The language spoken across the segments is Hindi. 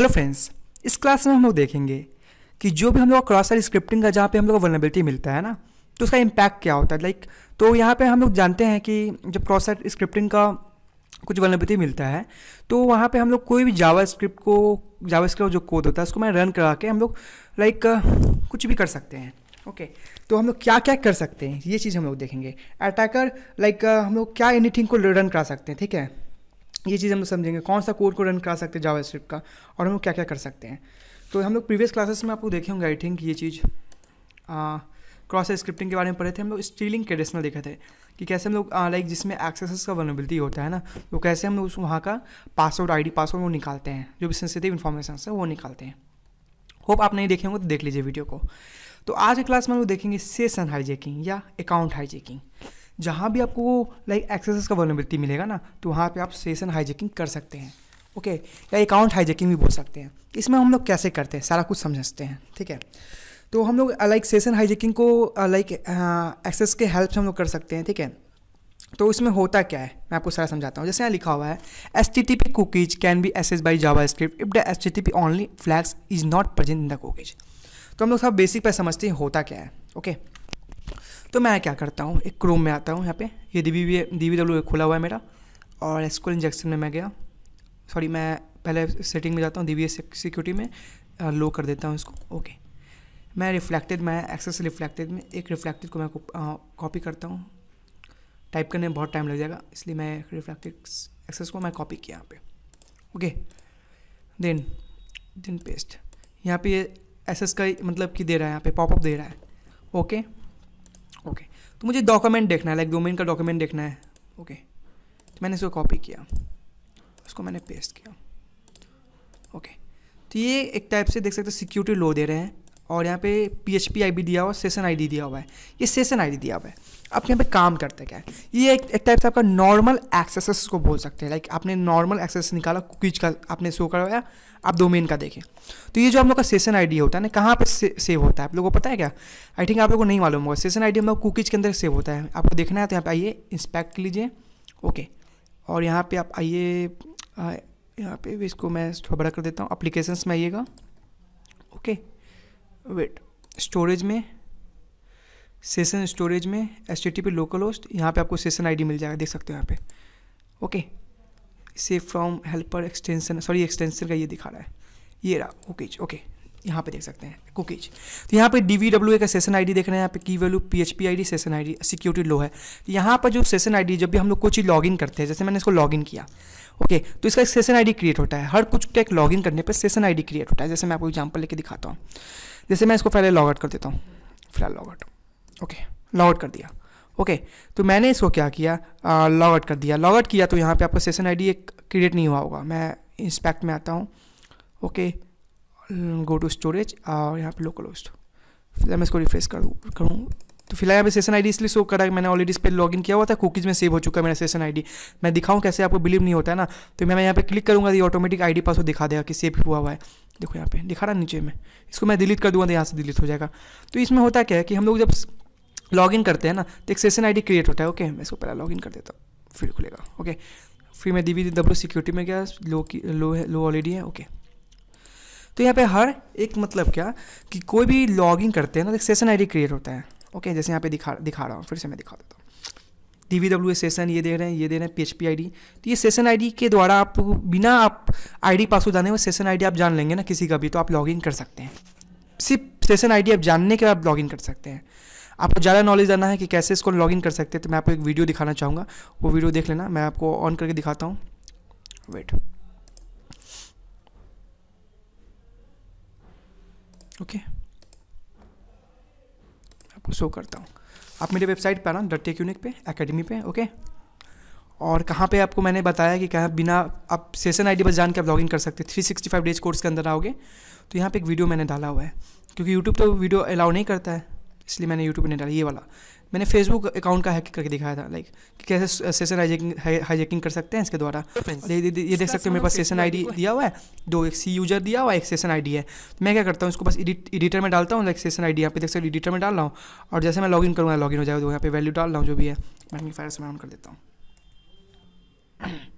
हेलो फ्रेंड्स इस क्लास में हम लोग देखेंगे कि जो भी हम लोग क्रॉस साइड स्क्रिप्टिंग का जहाँ पे हम लोग को वर्नेबिलिटी मिलता है ना तो उसका इम्पैक्ट क्या होता है लाइक तो यहाँ पे हम लोग जानते हैं कि जब क्रॉस साइड स्क्रिप्टिंग का कुछ वर्नेबिलिटी मिलता है तो वहाँ पे हम लोग कोई भी जावा स्क्रिप्ट को जावा स्क्रिप्ट जो कोड होता है उसको मैं रन करा के हम लोग लाइक कुछ भी कर सकते हैं ओके okay. तो हम लोग क्या क्या कर सकते हैं ये चीज़ हम लोग देखेंगे अटैकर लाइक हम लोग क्या एनीथिंग को रन करा सकते हैं ठीक है ये चीज़ हम लोग समझेंगे कौन सा कोड को रन करा सकते हैं जावा स्क्रिप्ट का और हम लोग क्या क्या कर सकते हैं तो हम लोग प्रीवियस क्लासेस में आपको देखे होंगे आई थिंक ये चीज़ क्रॉस स्क्रिप्टिंग के बारे में पढ़े थे हम लोग स्टीलिंग ट्रेडिशनल देखे थे कि कैसे हम लोग लाइक जिसमें एक्सेस का वनबिलिटी होता है ना तो कैसे हम लोग उस वहाँ का पासवर्ड आई पासवर्ड वो निकालते हैं जो भी सेंसिटिव इन्फॉर्मेशन है वो निकालते हैं होप आप नहीं देखे होंगे तो देख लीजिए वीडियो को तो आज के क्लास में हम लोग देखेंगे सेशन हाईजेकिंग या अकाउंट हाईजेकिंग जहाँ भी आपको लाइक एक्सेस का अवेलेबिलिटी मिलेगा ना तो वहाँ पे आप सेशन हाईजेकिंग कर सकते हैं ओके या अकाउंट हाईजेकिंग भी बोल सकते हैं इसमें हम लोग कैसे करते हैं सारा कुछ समझते हैं ठीक है तो हम लोग लाइक सेशन हाईजेकिंग को लाइक uh, एक्सेस uh, के हेल्प से हम लोग कर सकते हैं ठीक है तो इसमें होता क्या है मैं आपको सारा समझाता हूँ जैसे यहाँ लिखा हुआ है S T T P cookies can be access by JavaScript if the S T T P only flags is not present in the cookies तो हम लोग सब बेसिक पर समझते हैं होता क्या है ओके okay? तो मैं क्या करता हूँ एक क्रोम में आता हूँ यहाँ पे ये डी वी डी डब्ल्यू खुला हुआ है मेरा और एसकोल इंजेक्शन में मैं गया सॉरी मैं पहले सेटिंग में जाता हूँ डी सिक्योरिटी में लो कर देता हूँ इसको ओके मैं रिफ्लेक्टेड मैं एक्सेस रिफ्लेक्टेड में एक रिफ्लेक्टेड को मैं कॉपी करता हूँ टाइप करने में बहुत टाइम लग जाएगा इसलिए मैं रिफ्लेक्टेड एक्सेस को मैं कॉपी किया यहाँ पे ओके देन देन पेस्ट यहाँ पे एस एस का मतलब कि दे रहा है यहाँ पे पॉपअप दे रहा है ओके okay. ओके तो मुझे डॉक्यूमेंट देखना है लाइक डोमेन का डॉक्यूमेंट देखना है ओके तो मैंने इसको कॉपी किया उसको मैंने पेस्ट किया ओके तो ये एक टाइप से देख सकते हो सिक्योरिटी लो दे रहे हैं और यहाँ पे P H P I D दिया हुआ सेशन आई डी दिया हुआ है ये सेशन आई डी दिया हुआ है आप यहाँ पे काम करते क्या है ये एक, एक टाइप से आपका नॉर्मल एक्सेस को बोल सकते हैं लाइक आपने नॉर्मल एक्सेस निकाला कुकीज का आपने शो करवाया आप डोमेन का देखें तो ये जो हम लोग का सेशन आईडी होता है ना कहाँ पे से, सेव होता है आप लोगों को पता है क्या आई थिंक आप लोगों को नहीं मालूम होगा सेशन आईडी हम लोग कुकीज के अंदर सेव होता है आपको देखना है तो यहाँ पर आइए इंस्पेक्ट लीजिए ओके और यहाँ पर आप आइए यहाँ पे इसको मैं थोड़ा बड़ा कर देता हूँ अप्लीकेशंस में आइएगा ओके वेट स्टोरेज में सेशन स्टोरेज में S T T P local host यहाँ पर आपको सेशन आई डी मिल जाएगा देख सकते हो यहाँ पे ओके से from helper extension sorry extension का ये दिखा रहा है ये रहा कुकीज ओके यहाँ पे देख सकते हैं कुकीज तो यहाँ पे डी वी डब्ल्यू ए का सेशन आई डी देख रहे हैं यहाँ पे की value P H P I D session I D security low है तो यहाँ पर जो सेशन आई डी जब भी हम लोग कोई चीज़ इन करते हैं जैसे मैंने इसको इन किया ओके तो इसका एक सेशन आई डी क्रिएट होता है हर कुछ का एक लॉगिन करने पर सेशन आई डी क्रिएट होता है जैसे मैं आपको एग्जाम्पल लेके दिखाता हूँ जैसे मैं इसको पहले लॉग आउट कर देता हूँ फिलहाल log out okay log out कर दिया ओके okay, तो मैंने इसको क्या किया लॉग आउट कर दिया लॉग आउट किया तो यहाँ पे आपका सेशन आईडी एक क्रिएट नहीं हुआ होगा मैं इंस्पेक्ट में आता हूँ ओके गो टू स्टोरेज और यहाँ पे लोकल होस्ट फिर मैं इसको रिफ्रेश करूँ करूँ तो फिलहाल यहाँ पे सेशन आईडी इसलिए शो करा मैंने ऑलरेडी इस पर लॉगिन किया हुआ था कुकीज़ में सेव हो चुका है मेरा सेशन आईडी मैं दिखाऊँ कैसे आपको बिलीव नहीं होता है ना तो मैं यहाँ पे क्लिक करूँगा ये ऑटोमेटिक आईडी पासवर्ड दिखा देगा कि सेव हुआ हुआ है देखो यहाँ पे दिखा रहा नीचे में इसको मैं डिलीट कर दूँगा तो यहाँ से डिलीट हो जाएगा तो इसमें होता क्या है कि हम लोग जब लॉगिन करते हैं ना तो एक सेशन आईडी क्रिएट होता है ओके मैं इसको पहला लॉगिन कर देता हूँ फिर खुलेगा ओके फिर मैं डीबी डब्ल्यू सिक्योरिटी में गया लो की लो है लो ऑलरेडी है ओके तो यहाँ पे हर एक मतलब क्या कि कोई भी लॉगिन करते हैं ना तो एक सेशन आईडी क्रिएट होता है ओके जैसे यहाँ पे दिखा दिखा रहा हूँ फिर से मैं दिखा देता हूँ डी वी डब्ल्यू सेशन ये दे रहे हैं ये दे रहे हैं P H P I D तो ये सेशन आई डी के द्वारा आप बिना आप आई डी पासवर्ड जाने में सेशन आई डी आप जान लेंगे ना किसी का भी तो आप इन कर सकते हैं सिर्फ सेशन आई डी आप जानने के बाद लॉग इन कर सकते हैं आपको ज़्यादा नॉलेज जाना है कि कैसे इसको इन कर सकते हैं तो मैं आपको एक वीडियो दिखाना चाहूँगा वो वीडियो देख लेना मैं आपको ऑन करके दिखाता हूँ वेट ओके okay. आपको शो करता हूँ आप मेरे वेबसाइट पर आना डट्टे क्यूनिक यूनिक पे अकेडमी पे ओके और कहाँ पे आपको मैंने बताया कि क्या बिना आप सेशन आईडी बस जान के आप लॉग कर सकते three sixty five days course के अंदर आओगे तो यहाँ पे एक वीडियो मैंने डाला हुआ है क्योंकि यूट्यूब तो वीडियो अलाउ नहीं करता है इसलिए मैंने यूट्यूब नहीं डाला ये वाला मैंने फेसबुक अकाउंट का हैक करके दिखाया था लाइक कि कैसे सेशन हाईजेकिंग uh, कर सकते हैं इसके द्वारा ये, ये, ये देख सकते हो मेरे पास सेशन आईडी दिया हुआ है दो एक सी यूजर दिया हुआ है एक सेशन आईडी है तो मैं क्या करता हूँ इसको बस एडिटर में डालता हूँ लाइक सेशन आई डी यहाँ पे देख सकते एडिटर में डाल रहा हूँ और जैसे मैं लॉग इन करूँगा लॉग इन हो जाएगा तो यहाँ पे वैल्यू डाल रहा हूँ जो भी है फायर से मैं ऑन कर देता हूँ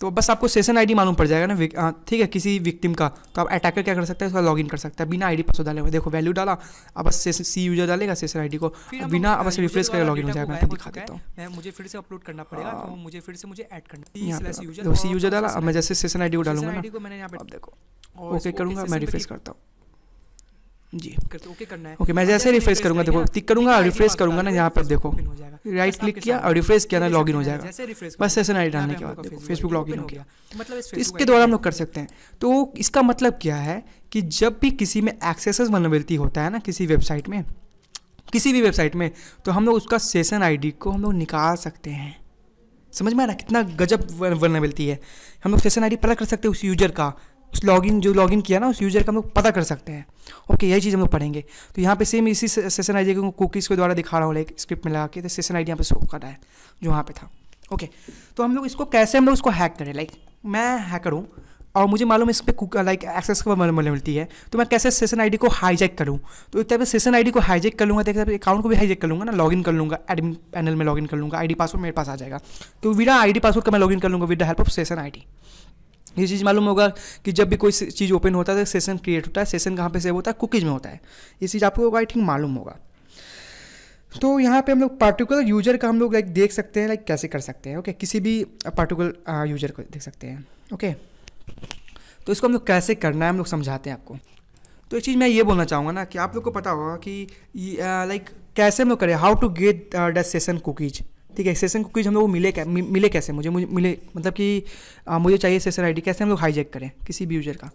तो बस आपको सेशन आईडी मालूम पड़ जाएगा ना ठीक है किसी विक्टिम का तो आप अटैकर क्या कर सकते हैं उसका लॉग इन कर सकते हैं बिना आईडी पासवर्ड डाले हुए देखो वैल्यू डाला अब बस सी यूजर डालेगा सेशन आईडी को बिना अब बस रिफ्रेश करके लॉग इन हो जाएगा मैं दिखा देता हूँ मुझे फिर से अपलोड करना पड़ेगा हाँ। तो मुझे फिर से मुझे ऐड करना सी यूजर तो डाला अब मैं जैसे सेशन आई को डालूंगा देखो ओके करूँगा मैं रिफ्रेश करता हूँ जी ओके करना है ओके okay, मैं हाँ, जैसे रिफ्रेश करूंगा देखो क्लिक हाँ, करूंगा रिफ्रेश करूंगा ना यहाँ पर देखो राइट क्लिक किया और रिफ्रेश किया ना लॉग इन हो जाएगा बस ऐसे नाइट हाँ, डालने के बाद देखो फेसबुक इन हो गया मतलब तो इसके द्वारा हम लोग कर सकते हैं तो इसका मतलब क्या है कि जब भी किसी में एक्सेस वनबिलिटी होता है ना किसी वेबसाइट में किसी भी वेबसाइट में तो हम लोग उसका सेशन आईडी को हम लोग निकाल सकते हैं समझ में आ रहा कितना गजब वनबिलिटी है हम लोग सेशन आईडी पता कर सकते हैं उस यूजर का उस लॉगिन जो लॉगिन किया ना उस यूज़र का हम लोग पता कर सकते हैं ओके यही चीज़ हम लोग पढ़ेंगे तो यहाँ पे सेम इसी सेशन आई डी को कुकीज़ के द्वारा दिखा रहा हूँ लाइक स्क्रिप्ट में लगा के तो सेशन आई डी यहाँ पर शो कर रहा है जो वहाँ पे था ओके तो हम लोग इसको कैसे हम लोग इसको हैक करें लाइक मैं हैकर हूँ और मुझे मालूम इस पर लाइक एक्सेस का मालूम मिलती है तो मैं कैसे सेशन आईडी को हाईजैक करूँ तो एक तरह से सेशन आईडी को हाईजैक कर लूँगा तो एक तरह अकाउंट को भी हाईजैक कर लूँगा ना लॉगिन कर लूँगा एडमिन पैनल में लॉगिन कर लूँगा आईडी पासवर्ड मेरे पास आ जाएगा तो विदा आईडी पासवर्ड का मैं लॉगिन कर लूँगा with the help of session ID ये चीज़ मालूम होगा कि जब भी कोई चीज़ ओपन होता है तो सेशन क्रिएट होता है सेशन कहाँ पे सेव होता है कुकीज़ में होता है ये चीज़ आपको आई थिंक मालूम होगा तो यहाँ पे हम लोग पार्टिकुलर यूजर का हम लोग लाइक देख सकते हैं लाइक कैसे कर सकते हैं ओके किसी भी पार्टिकुलर uh, यूजर uh, को देख सकते हैं ओके तो इसको हम लोग कैसे करना है हम लोग समझाते हैं आपको तो एक चीज़ मैं ये बोलना चाहूँगा ना कि आप लोग को पता होगा कि लाइक uh, कैसे हम लोग करें how to get the session cookies ठीक है सेशन कुकीज़ हम लोग को मिले मि, मिले कैसे मुझे मुझे मिले मतलब कि आ, मुझे चाहिए सेशन आईडी कैसे हम लोग हाईजेक करें किसी भी यूजर का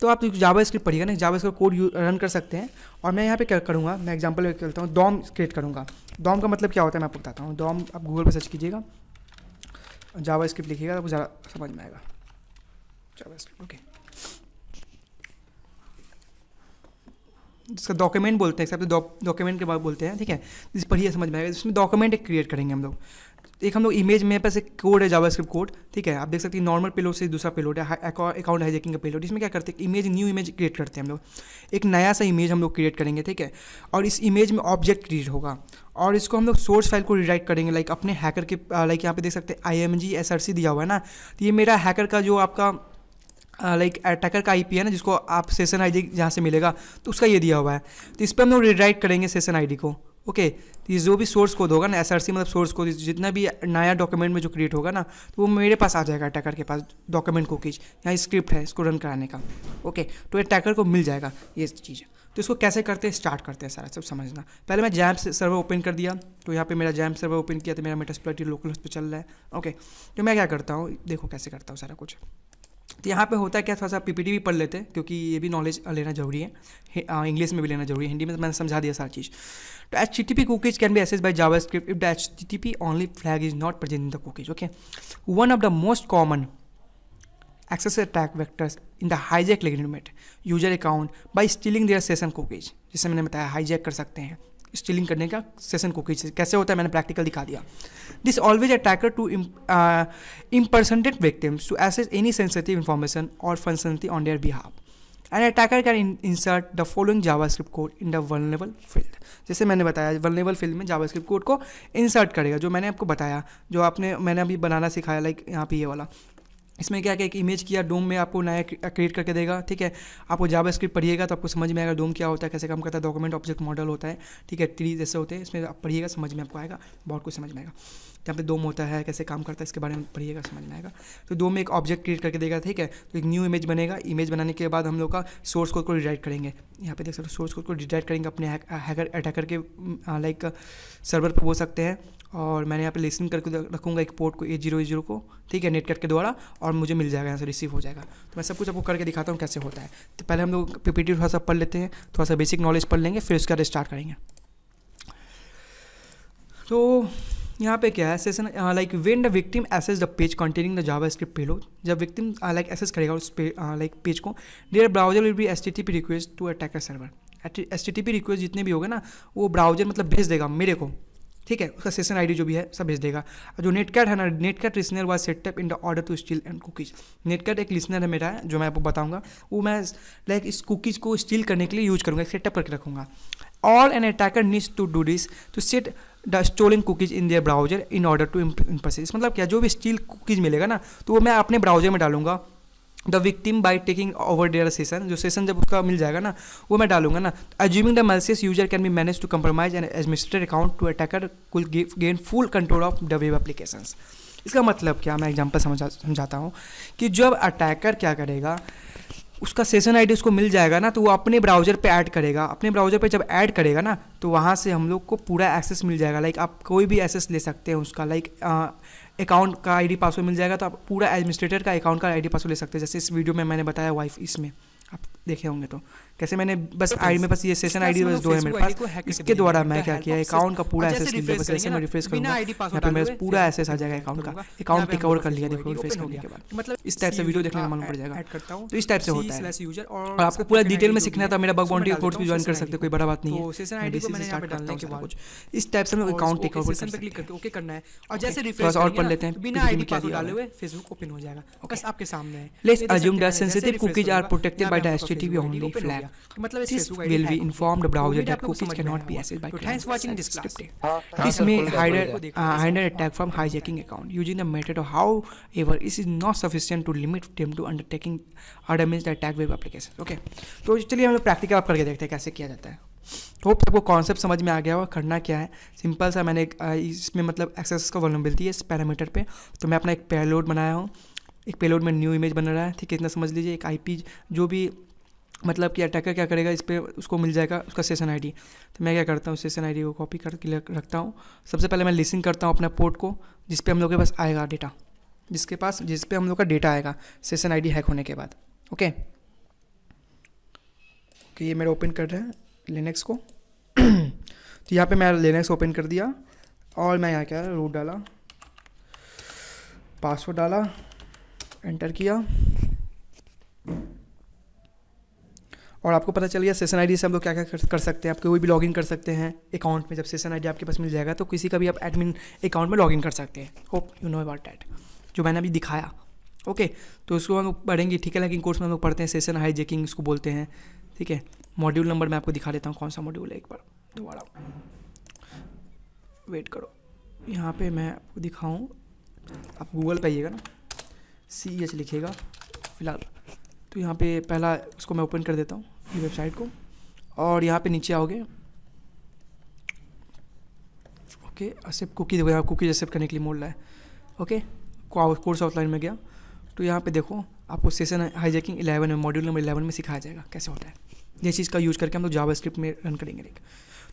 तो आप जावा स्क्रिप्ट पढ़िएगा ना जावा स्क्रिप्ट कोड रन कर सकते हैं और मैं यहाँ पे क्या करूँगा मैं एग्जाम्पल करता हूँ डॉम क्रिएट करूँगा डॉम का मतलब क्या होता है मैं आपको बताता हूँ डॉम आप गूगल पर सर्च कीजिएगा जावा स्क्रिप्ट लिखिएगा आपको ज़्यादा समझ में आएगा जावा स्क्रिप्ट ओके जिसका डॉक्यूमेंट बोलते हैं सबसे डॉक्यूमेंट के बाद बोलते हैं ठीक है जिस पर ही समझ में आएगा इसमें डॉक्यूमेंट एक क्रिएट करेंगे हम लोग एक हम लोग इमेज मेरे पास एक कोड है जावा स्क्रिप्ट कोड ठीक है आप देख सकते हैं नॉर्मल पेलोड से दूसरा पेलोड है अकाउंट हाइजेकिंग का पेलोड इसमें क्या करते हैं इमेज न्यू इमेज क्रिएट करते हैं हम लोग एक नया सा इमेज हम लोग क्रिएट करेंगे ठीक है और इस इमेज में ऑब्जेक्ट क्रिएट होगा और इसको हम लोग सोर्स फाइल को रिडाइट करेंगे लाइक अपने हैकर के लाइक यहाँ पे देख सकते हैं I M G S R C दिया हुआ है ना तो ये मेरा हैकर का जो आपका लाइक अटैकर का आईपी है ना जिसको आप सेशन आईडी जहाँ से मिलेगा तो उसका ये दिया हुआ है तो इस पर हम लोग रिडाइट करेंगे सेशन आईडी को ओके तो जो भी सोर्स कोड होगा ना एस मतलब सोर्स कोड जितना भी नया डॉक्यूमेंट में जो क्रिएट होगा ना तो वो मेरे पास आ जाएगा अटैकर के पास डॉक्यूमेंट को कीज यहाँ स्क्रिप्ट है इसको रन कराने का ओके तो अटैकर को मिल जाएगा ये चीज़ तो इसको कैसे करते हैं स्टार्ट करते हैं सारा सब समझना पहले मैं जैम सर्वर ओपन कर दिया तो यहाँ पे मेरा जैम सर्वर ओपन किया तो मेरा मेटास्प्लाइट लोकल पर चल रहा है ओके तो मैं क्या करता हूँ देखो कैसे करता हूँ सारा कुछ तो यहाँ पे होता है क्या थोड़ा सा पीपीटी भी पढ़ लेते हैं क्योंकि ये भी नॉलेज लेना जरूरी है इंग्लिश में भी लेना जरूरी है हिंदी में मैंने समझा दिया सारी चीज़ तो H T T P cookies can be access by JavaScript if the H T T P only flag is not present in the cookies okay one of the most common access attack vectors in the hijack legitimate user account by stealing their session cookies जिससे मैंने बताया हाईजैक कर सकते हैं स्टीलिंग करने का सेशन को कैसे होता है मैंने प्रैक्टिकल दिखा दिया this always attacker to impersonated victims to access any sensitive information और फंसनती on their behalf and attacker can insert the following script code in the vulnerable field जैसे मैंने बताया वर्नेबल फील्ड में जावा स्क्रिप्ट कोड को इंसर्ट करेगा जो मैंने आपको बताया जो आपने मैंने अभी बनाना सिखाया लाइक यहाँ पे ये वाला इसमें क्या क्या एक इमेज किया डोम में आपको नया क्रिएट करके देगा ठीक है आपको जावा स्क्रिप्ट पढ़िएगा तो आपको समझ में आएगा डोम क्या होता है कैसे काम करता है डॉक्यूमेंट ऑब्जेक्ट मॉडल होता है ठीक है ट्री जैसे होते हैं इसमें आप पढ़िएगा समझ में आपको आएगा बहुत कुछ समझ में आएगा यहाँ पे डोम होता है कैसे काम करता है इसके बारे में पढ़िएगा समझ में आएगा तो डोम में एक ऑब्जेक्ट क्रिएट करके देगा ठीक है तो एक न्यू इमेज बनेगा इमेज बनाने के बाद हम लोग का सोर्स कोड को रिडाइट करेंगे यहाँ पे देख सकते हो सोर्स कोड को रिडाइट करेंगे अपने हैकर अटैकर के लाइक सर्वर पर बोल सकते हैं और मैंने यहाँ पे लिसन करके रखूँगा एक पोर्ट को ए जीरो ए जीरो को ठीक है नेटकट के द्वारा और मुझे मिल जाएगा यहाँ से रिसीव हो जाएगा तो मैं सब कुछ आपको करके दिखाता हूँ कैसे होता है तो पहले हम लोग पीपीटी थोड़ा सा पढ़ लेते हैं थोड़ा सा बेसिक नॉलेज पढ़ लेंगे फिर उसके बाद स्टार्ट करेंगे तो यहाँ पे क्या है session like when the victim access the page containing the JavaScript payload जब विक्टिम लाइक एसेस करेगा उस पे लाइक पेज को their browser will be S T T P request to attacker server S T T P request जितने भी होगा ना वो ब्राउजर मतलब भेज देगा मेरे को ठीक है उसका सेशन आईडी जो भी है सब भेज देगा जो नेट कैट है ना netcat listener was setup in the order to steal and cookies netcat एक लिसनर है मेरा जो मैं आपको बताऊंगा वो मैं लाइक इस कुकीज़ को स्टील करने के लिए यूज करूँगा सेटअप करके रखूँगा all an attacker needs to do this to set the stolen cookies in their browser in order to impress मतलब क्या जो भी स्टील कुकीज़ मिलेगा ना तो वो मैं अपने ब्राउजर में डालूंगा the victim by taking over their session जो सेशन जब उसका मिल जाएगा ना वो मैं डालूंगा ना assuming the malicious user can be manage to compromise and administrate account to attacker could gain full control of the web application इसका मतलब क्या मैं एग्जाम्पल समझा समझाता हूँ कि जब अटैकर क्या करेगा उसका सेशन आई उसको मिल जाएगा ना तो वो अपने ब्राउज़र पे ऐड करेगा अपने ब्राउज़र पे जब ऐड करेगा ना तो वहाँ से हम लोग को पूरा एक्सेस मिल जाएगा लाइक आप कोई भी एक्सेस ले सकते हैं उसका लाइक अकाउंट का आईडी पासवर्ड मिल जाएगा तो आप पूरा एडमिनिस्ट्रेटर का अकाउंट का आईडी पासवर्ड ले सकते हैं जैसे इस वीडियो में मैंने बताया वाइफ इसमें आप देखे होंगे तो कैसे मैंने बस तो आई में बस ये सेशन आईडी बस दो है मेरे पास इसके द्वारा मैं क्या किया अकाउंट का पूरा एसेस लिया बस ऐसे मैं रिफ्रेश करूंगा यहाँ पे मेरा पूरा एसेस आ जाएगा अकाउंट का अकाउंट टेक ओवर कर लिया देखो रिफ्रेश होने के बाद मतलब इस टाइप से वीडियो देखने का हाँ, मालूम पड़ जाएगा तो इस टाइप से होता है और आपको पूरा डिटेल में सीखना था तो मेरा बग बाउंटी कोर्स भी ज्वाइन कर सकते हो कोई बड़ा बात नहीं है सेशन तो आईडी को मैंने यहां पे डालने के बाद इस टाइप से मैं अकाउंट टेक ओवर पर क्लिक करके ओके करना है और जैसे रिफ्रेश और पढ़ लेते हैं बिना आईडी पासवर्ड डाले हुए फेसबुक ओपन हो जाएगा बस आपके सामने है let's assume that sensitive cookies are protected by the HTTP only flag तो मतलब this will be informed browser that cookies can not be accessed by thanks watching this hider hider attack from hijacking account using the method of however is not to limit them to undertaking the attack web application okay तो चलिए हम लोग प्रैक्टिकल आप करके देखते हैं कैसे किया जाता है होप सबको कॉन्सेप्ट समझ में आ गया होगा करना क्या है सिंपल सा मैंने uh, इसमें मतलब एक्सेस का वॉलबिलिटी है इस पैरामीटर पे तो मैं अपना एक पेलोड बनाया हूँ एक पेलोड में न्यू इमेज बन रहा है ठीक है इतना समझ लीजिए एक आईपी जो भी मतलब कि अटैकर क्या करेगा इस पर उसको मिल जाएगा उसका सेशन आईडी तो मैं क्या करता हूँ सेशन आईडी को कॉपी करके रखता हूँ सबसे पहले मैं लिसिंग करता हूँ अपना पोर्ट को जिस पे हम लोग के पास आएगा डेटा जिसके पास जिस पे हम लोग का डेटा आएगा सेशन आईडी हैक होने के बाद ओके ओके ये मेरा ओपन कर रहे हैं लिनक्स को तो यहाँ पर मैं लिनक्स ओपन कर दिया और मैं यहाँ क्या रूट डाला पासवर्ड डाला एंटर किया और आपको पता चल गया सेशन आईडी से हम लोग क्या क्या कर सकते हैं आप कोई भी लॉगिन कर सकते हैं अकाउंट में जब सेशन आईडी आपके पास मिल जाएगा तो किसी का भी आप एडमिन अकाउंट में लॉगिन कर सकते हैं hope you know about that जो मैंने अभी दिखाया ओके तो उसको हम लोग पढ़ेंगे ठीक है लेकिन कोर्स में हम लोग पढ़ते हैं सेशन हाई जेकिंग उसको बोलते हैं ठीक है मॉड्यूल नंबर मैं आपको दिखा देता हूँ कौन सा मॉड्यूल है एक बार दोबारा वेट करो यहाँ पे मैं आपको दिखाऊँ आप गूगल पे आइएगा ना सी एच लिखेगा फिलहाल तो यहाँ पे पहला उसको मैं ओपन कर देता हूँ ये वेबसाइट को और यहाँ पे नीचे आओगे ओके असेप्ट कुकी देखो यहाँ कुकीज एक्सेप्ट करने के लिए मोड़ रहा है ओके कोर्स ऑफलाइन में गया तो यहाँ पे देखो आपको सेशन हाईजैकिंग इलेवन में मॉड्यूल नंबर इलेवन में सिखाया जाएगा कैसे होता है ये चीज़ का यूज़ करके हम लोग जावा स्क्रिप्ट में रन करेंगे एक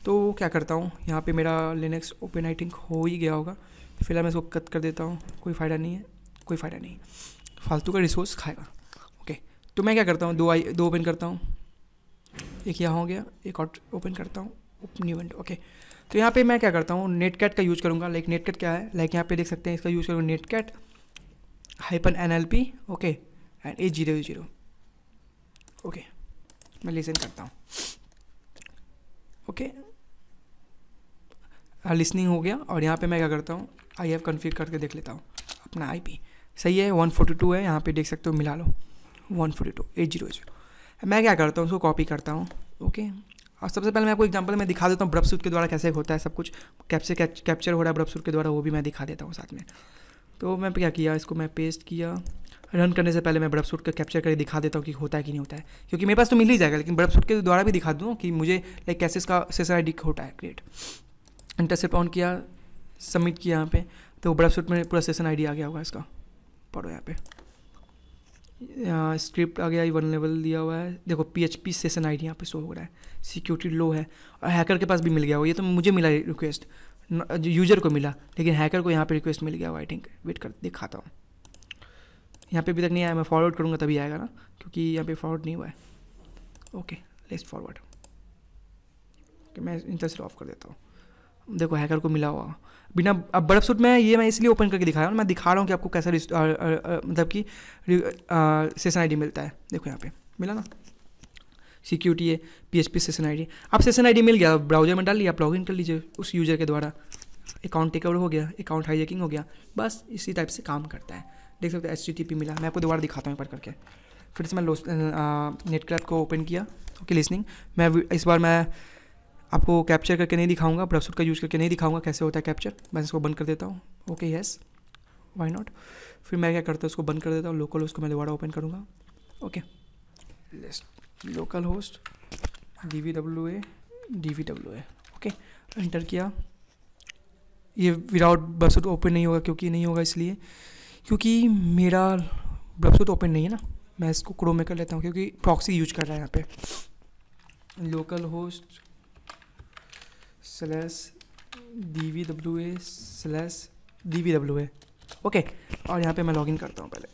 तो क्या करता हूँ यहाँ पे मेरा लिनक्स ओपन आई थिंक हो ही गया होगा फिलहाल मैं इसको कट कर देता हूँ कोई फ़ायदा नहीं है कोई फ़ायदा नहीं फालतू का रिसोर्स खाएगा ओके तो मैं क्या करता हूँ दो आई दो ओपन करता हूँ एक यहाँ हो गया एक और ओपन करता हूँ न्यू विंडो ओके तो यहाँ पे मैं क्या करता हूँ नेट कैट का यूज़ करूँगा लाइक नेट कैट क्या है लाइक यहाँ पे देख सकते हैं इसका यूज़ करूँगा netcat hyphen N L P okay and eight zero zero okay मैं लिसन करता हूँ ओके लिसनिंग हो गया और यहाँ पे मैं क्या करता हूँ आई एफ कन्फिग करके देख लेता हूँ अपना आई पी सही है वन है यहाँ पर देख सकते हो मिला लो one forty two eight zero zero मैं क्या करता हूँ उसको कॉपी करता हूँ ओके और सबसे पहले मैं आपको एग्जांपल मैं दिखा देता हूँ ब्रब सूट के द्वारा कैसे होता है सब कुछ कैप्चर कैप्चर हो रहा है ब्रब सूट के द्वारा वो भी मैं दिखा देता हूँ साथ में तो मैं क्या किया इसको मैं पेस्ट किया रन करने से पहले मैं ब्रब सूट का कैप्चर करके दिखा देता हूँ कि होता है कि नहीं होता है क्योंकि मेरे पास तो मिल ही जाएगा लेकिन ब्रब सूट के द्वारा भी दिखा दूँ कि मुझे लाइक कैसे इसका सेसर आई होता है क्रिएट इंटरसेप ऑन किया सबमिट किया यहाँ पे तो ब्रब सूट में पूरा सेसन आई आ गया होगा इसका पढ़ो यहाँ पे स्क्रिप्ट आ गया वन लेवल दिया हुआ है देखो P H P session I D यहाँ पर शो हो रहा है सिक्योरिटी लो है और हैकर के पास भी मिल गया हुआ ये तो मुझे मिला रिक्वेस्ट यूजर को मिला लेकिन हैकर को यहाँ पे रिक्वेस्ट मिल गया हुआ आई थिंक वेट कर दिखाता हूँ यहाँ पे अभी तक नहीं आया मैं फॉरवर्ड करूँगा तभी आएगा ना क्योंकि यहाँ पे फॉरवर्ड नहीं हुआ है ओके लेट्स फॉरवर्ड मैं इंटर से ऑफ कर देता हूँ देखो हैकर को मिला हुआ बिना अब बर्फ सूट में ये मैं इसलिए ओपन करके दिखा रहा हूँ मैं दिखा रहा हूँ कि आपको कैसा मतलब कि सेशन आईडी मिलता है देखो यहाँ पे मिला ना सिक्योरिटी है P H P session I D आप सेशन आई डी मिल गया ब्राउजर में डाल लिया आप लॉग इन कर लीजिए उस यूज़र के द्वारा अकाउंट टेकओवर हो गया अकाउंट हाईजेकिंग हो गया बस इसी टाइप से काम करता है देख सकते हो एच टी टी पी मिला मैं आपको दोबारा दिखाता हूँ एक बार करके फिर से मैं नेट क्लैप को ओपन किया ओके लिसनिंग मैं इस बार मैं आपको कैप्चर करके नहीं दिखाऊंगा ब्रफसूट का यूज़ करके नहीं दिखाऊंगा कैसे होता है कैप्चर मैं इसको बंद कर देता हूँ ओके येस वाई नॉट फिर मैं क्या करता हूँ उसको बंद कर देता हूँ लोकल होस्ट को मैं दोबारा ओपन करूँगा okay localhost D V W A D V W A okay enter किया ये विदाउट ब्रफसूट ओपन नहीं होगा क्योंकि नहीं होगा इसलिए क्योंकि मेरा ब्रफसूट ओपन नहीं है ना मैं इसको क्रोम में कर लेता हूँ क्योंकि प्रॉक्सी यूज कर रहा है यहाँ पे localhost slash D V W A slash D V W A okay और यहाँ पे मैं लॉगिन करता हूँ पहले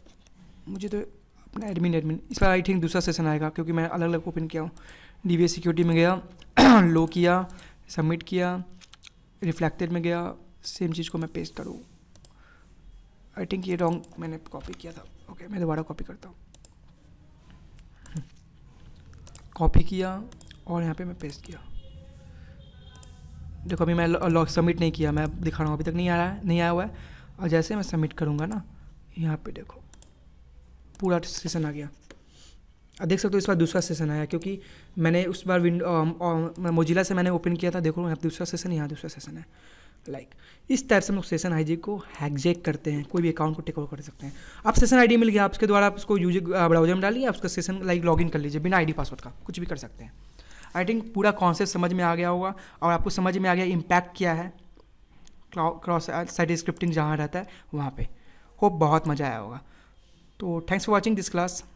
मुझे तो अपना एडमिन एडमिन इस बार आई थिंक दूसरा सेशन आएगा क्योंकि मैं अलग अलग ओपन किया हूँ डी ए सिक्योरिटी में गया लो किया सबमिट किया रिफ्लेक्टेड में गया सेम चीज़ को मैं पेस्ट करूँ आई थिंक ये रॉन्ग मैंने कॉपी किया था ओके okay, मैं दोबारा कॉपी करता हूँ कॉपी किया और यहाँ पे मैं पेस्ट किया देखो अभी मैं लॉग सबमिट नहीं किया मैं दिखा रहा हूँ अभी तक नहीं आ रहा है नहीं आया हुआ है और जैसे मैं सबमिट करूँगा ना यहाँ पे देखो पूरा सेशन आ गया अब देख सकते हो इस बार दूसरा सेशन आया क्योंकि मैंने उस बार विंडो मोजिला से मैंने ओपन किया था देखो यहाँ दूसरा सेशन यहाँ दूसरा सेशन है लाइक like, इस टाइप से हम लोग सेशन आईडी को हैकजेक करते हैं कोई भी अकाउंट को टेक ओवर कर सकते हैं आप सेशन आईडी मिल गया आपके द्वारा आप उसको यूज ब्राउजर में डालिए आप उसका सेशन लाइक लॉगिन कर लीजिए बिना आईडी पासवर्ड का कुछ भी कर सकते हैं आई थिंक पूरा कॉन्सेप्ट समझ में आ गया होगा और आपको समझ में आ गया इम्पैक्ट क्या है क्रॉस साइड स्क्रिप्टिंग जहाँ रहता है वहाँ पे होप बहुत मज़ा आया होगा तो thanks for watching this class